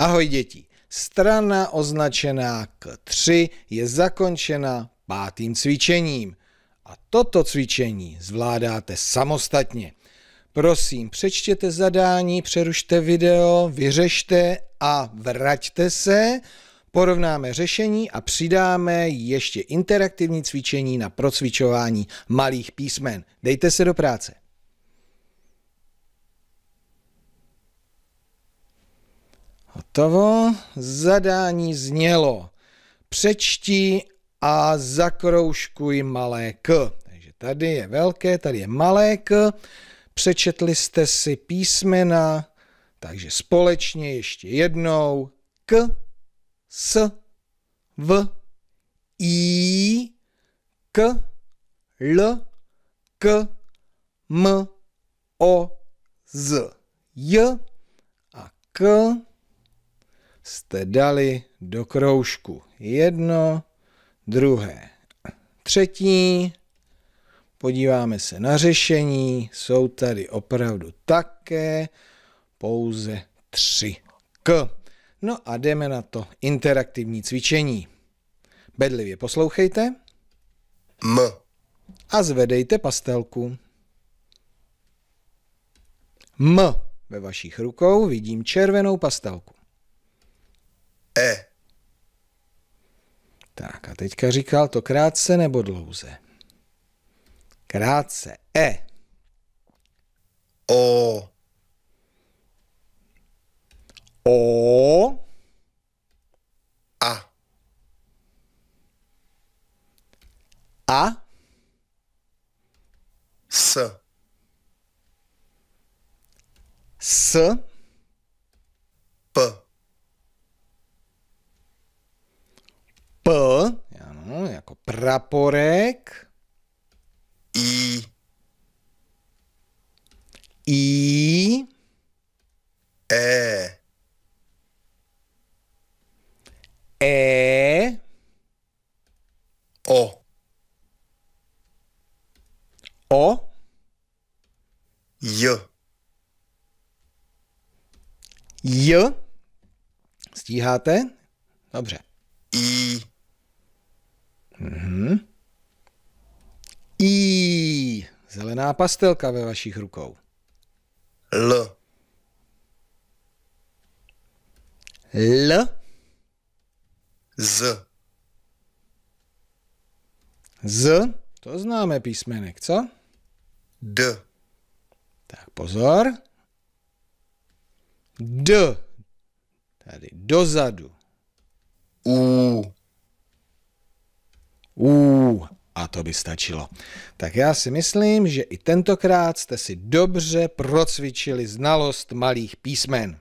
Ahoj děti, strana označená K3 je zakončena pátým cvičením a toto cvičení zvládáte samostatně. Prosím, přečtěte zadání, přerušte video, vyřešte a vraťte se. Porovnáme řešení a přidáme ještě interaktivní cvičení na procvičování malých písmen. Dejte se do práce. Hotovo. Zadání znělo přečti a zakroužkuj malé k. Takže tady je velké, tady je malé k. Přečetli jste si písmena, takže společně ještě jednou k, s, v, i, k, l, k, m, o, z, j a k jste dali do kroužku jedno, druhé, třetí. Podíváme se na řešení. Jsou tady opravdu také pouze tři k. No a jdeme na to interaktivní cvičení. Bedlivě poslouchejte. M. A zvedejte pastelku. M. Ve vašich rukou vidím červenou pastelku. E. Tak a teďka říkal to krátce nebo dlouze? Krátce. E. O. O. A. A. S. S. P. praporek. I. I. E. E. O. O. J. J. Stíháte? Dobře. I. Mhm. I. Zelená pastelka ve vašich rukou. L. L. Z. Z. To známe písmenek, co? D. Tak pozor. D. Tady dozadu. U. Ú, a to by stačilo. Tak já si myslím, že i tentokrát jste si dobře procvičili znalost malých písmen.